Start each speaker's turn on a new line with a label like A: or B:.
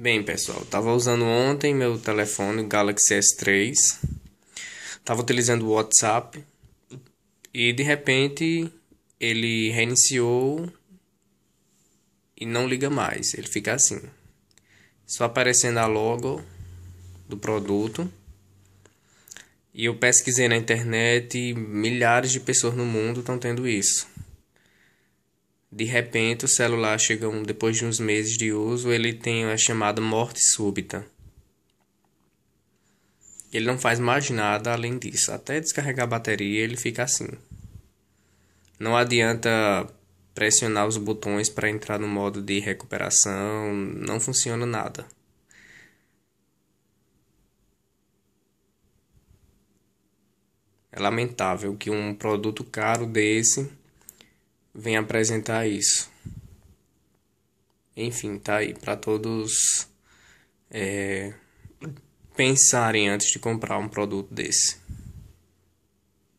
A: Bem, pessoal, estava usando ontem meu telefone Galaxy S3, estava utilizando o WhatsApp e de repente ele reiniciou e não liga mais, ele fica assim, só aparecendo a logo do produto. E eu pesquisei na internet e milhares de pessoas no mundo estão tendo isso. De repente, o celular chega, um, depois de uns meses de uso, ele tem a chamada morte súbita. Ele não faz mais nada além disso. Até descarregar a bateria, ele fica assim. Não adianta pressionar os botões para entrar no modo de recuperação, não funciona nada. É lamentável que um produto caro desse vem apresentar isso. Enfim, tá aí para todos é, pensarem antes de comprar um produto desse.